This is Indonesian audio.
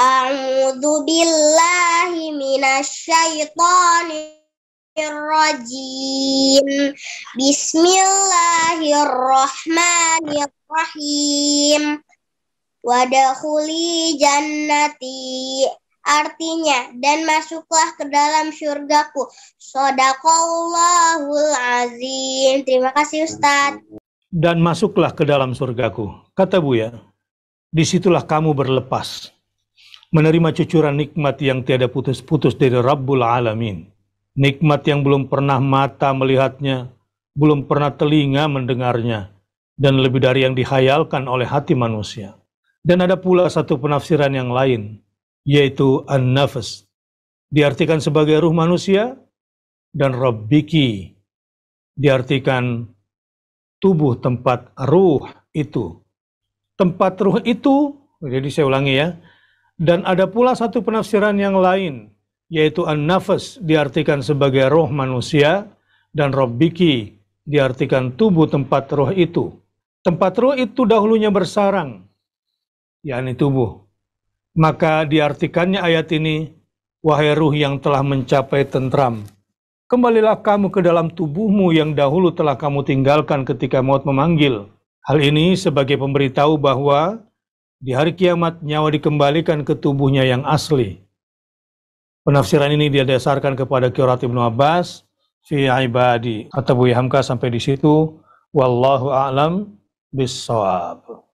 A'udzu billahi minasyaitonir rajim. Bismillahirrahmanirrahim. Wadahuli jannati Artinya, dan masuklah ke dalam syurgaku. Sodakallahul azim. Terima kasih Ustaz Dan masuklah ke dalam surgaku. Kata Buya, disitulah kamu berlepas menerima cucuran nikmat yang tiada putus-putus dari Rabbul Alamin. Nikmat yang belum pernah mata melihatnya, belum pernah telinga mendengarnya, dan lebih dari yang dihayalkan oleh hati manusia. Dan ada pula satu penafsiran yang lain, yaitu an-nafas. Diartikan sebagai ruh manusia, dan rabbiki diartikan tubuh tempat ruh itu. Tempat ruh itu, jadi saya ulangi ya, dan ada pula satu penafsiran yang lain, yaitu an-nafas diartikan sebagai roh manusia dan robbiki diartikan tubuh tempat roh itu. Tempat roh itu dahulunya bersarang, yakni tubuh. Maka diartikannya ayat ini, wahai ruh yang telah mencapai tentram, kembalilah kamu ke dalam tubuhmu yang dahulu telah kamu tinggalkan ketika maut memanggil. Hal ini sebagai pemberitahu bahwa di hari kiamat, nyawa dikembalikan ke tubuhnya yang asli. Penafsiran ini didasarkan kepada Qiraat Ibnu Abbas fi ibadi. atau Buya Hamka sampai di situ. Wallahu a'lam bisawab.